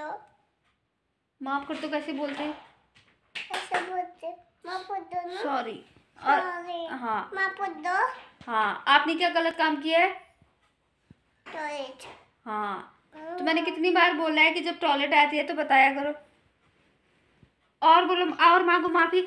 दो माफ कर दो कैसे बोलते ऐसे बोलते माफ कर दो सॉरी हाँ माफ कर दो हाँ आपने क्या गलत काम किया है टॉयलेट हाँ तो मैंने हाँ। कितनी बार बोला है कि जब टॉयलेट आती है तो बताया करो और बोलो और मांगो माफी